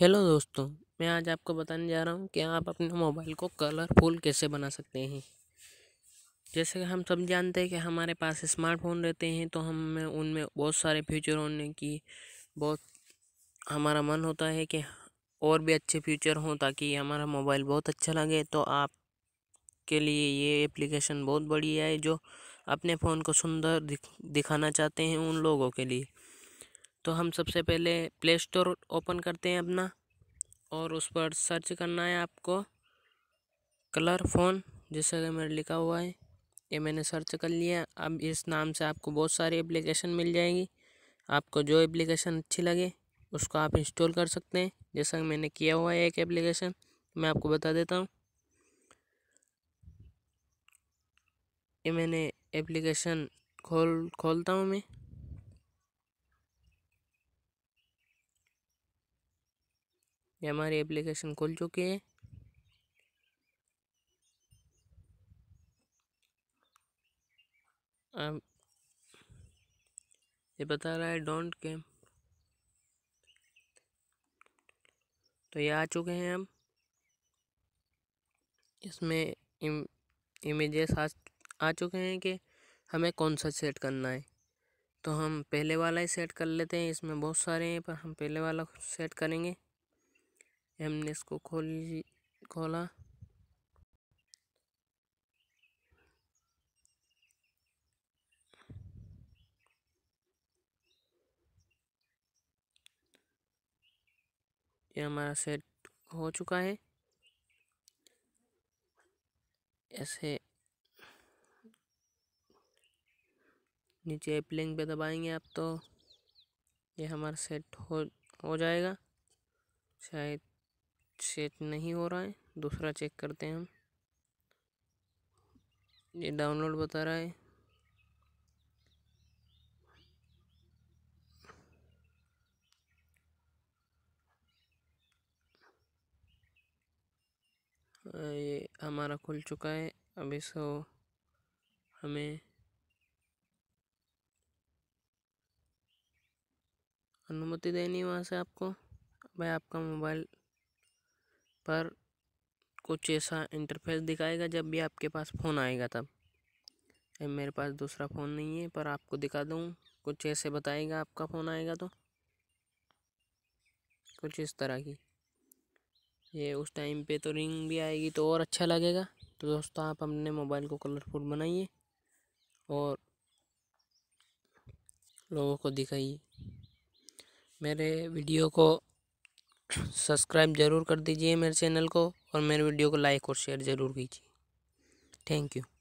hello दोस्तों मैं आज आपको बताने जा रहा हूँ कि आप अपने मोबाइल को कलरफुल कैसे बना सकते हैं जैसे कि हम सब जानते हैं कि हमारे पास स्मार्टफोन रहते हैं तो हमें उनमें बहुत सारे फीचर होने की बहुत हमारा मन होता है कि और भी अच्छे फीचर हों ताकि हमारा मोबाइल बहुत अच्छा लगे तो आप के लिए ये एप्लीकेशन बहुत बढ़िया है जो अपने फ़ोन को सुंदर दिख, दिखाना चाहते हैं उन लोगों के लिए तो हम सबसे पहले प्ले स्टोर ओपन करते हैं अपना और उस पर सर्च करना है आपको कलर फ़ोन जैसा कि मेरे लिखा हुआ है ये मैंने सर्च कर लिया अब इस नाम से आपको बहुत सारी एप्लीकेशन मिल जाएगी आपको जो एप्लीकेशन अच्छी लगे उसको आप इंस्टॉल कर सकते हैं जैसा कि मैंने किया हुआ है एक एप्लीकेशन मैं आपको बता देता हूँ ये मैंने एप्लीकेशन खोल खोलता हूँ मैं ये हमारी एप्लीकेशन खुल चुकी है अब ये बता रहा है डोंट कैम तो ये आ चुके हैं हम इसमें इम, इमेजेस आ, आ चुके हैं कि हमें कौन सा सेट करना है तो हम पहले वाला ही सेट कर लेते हैं इसमें बहुत सारे हैं पर हम पहले वाला सेट करेंगे हमने इसको e खोल खोला ये हमारा सेट हो चुका है ऐसे नीचे एप्लिंग पे दबाएंगे आप तो ये हमारा सेट हो हो जाएगा शायद चेक नहीं हो रहा है दूसरा चेक करते हैं हम ये डाउनलोड बता रहा है ये हमारा खुल चुका है अब इसको हमें अनुमति देनी वहाँ से आपको भाई आपका मोबाइल पर कुछ ऐसा इंटरफेस दिखाएगा जब भी आपके पास फ़ोन आएगा तब मेरे पास दूसरा फ़ोन नहीं है पर आपको दिखा दूँ कुछ ऐसे बताएगा आपका फ़ोन आएगा तो कुछ इस तरह की ये उस टाइम पे तो रिंग भी आएगी तो और अच्छा लगेगा तो दोस्तों आप अपने मोबाइल को कलरफुल बनाइए और लोगों को दिखाइए मेरे वीडियो को सब्सक्राइब ज़रूर कर दीजिए मेरे चैनल को और मेरे वीडियो को लाइक और शेयर ज़रूर कीजिए थैंक यू